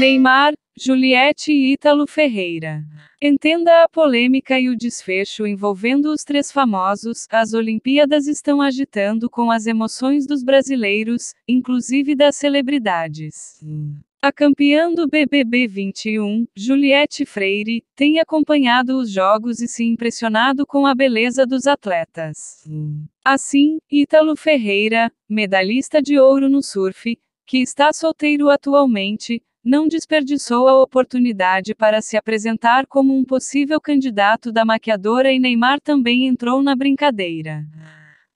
Neymar, Juliette e Ítalo Ferreira. Entenda a polêmica e o desfecho envolvendo os três famosos. As Olimpíadas estão agitando com as emoções dos brasileiros, inclusive das celebridades. A campeã do BBB 21, Juliette Freire, tem acompanhado os jogos e se impressionado com a beleza dos atletas. Assim, Ítalo Ferreira, medalhista de ouro no surf, que está solteiro atualmente, não desperdiçou a oportunidade para se apresentar como um possível candidato da maquiadora e Neymar também entrou na brincadeira.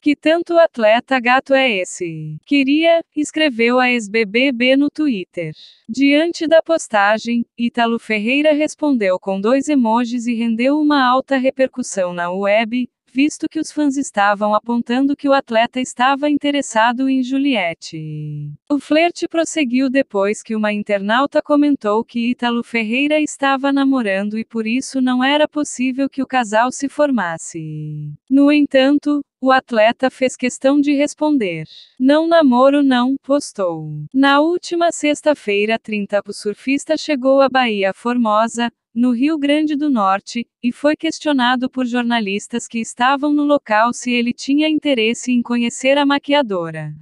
Que tanto atleta gato é esse? Queria, escreveu a ex-BBB no Twitter. Diante da postagem, Ítalo Ferreira respondeu com dois emojis e rendeu uma alta repercussão na web, visto que os fãs estavam apontando que o atleta estava interessado em Juliette. O flerte prosseguiu depois que uma internauta comentou que Ítalo Ferreira estava namorando e por isso não era possível que o casal se formasse. No entanto, o atleta fez questão de responder. Não namoro não, postou. Na última sexta-feira 30, o surfista chegou à Bahia Formosa, no Rio Grande do Norte, e foi questionado por jornalistas que estavam no local se ele tinha interesse em conhecer a maquiadora.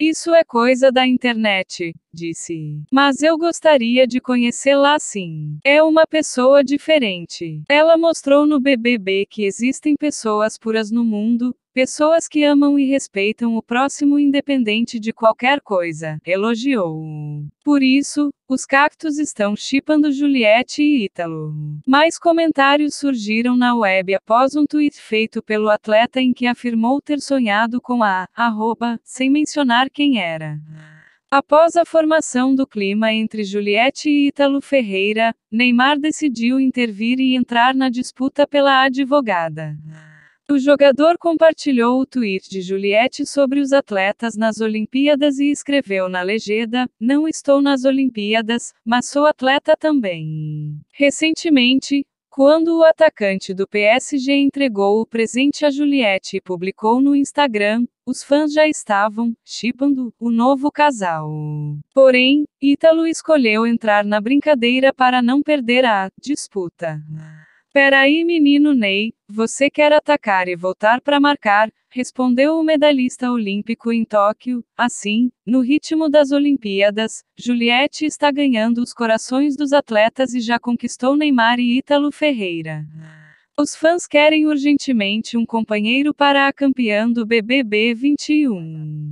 Isso é coisa da internet disse. Mas eu gostaria de conhecê-la assim. É uma pessoa diferente. Ela mostrou no BBB que existem pessoas puras no mundo, pessoas que amam e respeitam o próximo independente de qualquer coisa, elogiou. Por isso, os cactos estão chipando Juliette e Ítalo. Mais comentários surgiram na web após um tweet feito pelo atleta em que afirmou ter sonhado com a, arroba, sem mencionar quem era. Após a formação do clima entre Juliette e Ítalo Ferreira, Neymar decidiu intervir e entrar na disputa pela advogada. O jogador compartilhou o tweet de Juliette sobre os atletas nas Olimpíadas e escreveu na legenda: Não estou nas Olimpíadas, mas sou atleta também. Recentemente, quando o atacante do PSG entregou o presente a Juliette e publicou no Instagram, os fãs já estavam chipando o novo casal. Porém, Ítalo escolheu entrar na brincadeira para não perder a disputa. Peraí, menino Ney, você quer atacar e voltar para marcar, respondeu o medalhista olímpico em Tóquio. Assim, no ritmo das Olimpíadas, Juliette está ganhando os corações dos atletas e já conquistou Neymar e Ítalo Ferreira. Os fãs querem urgentemente um companheiro para a campeã do BBB 21.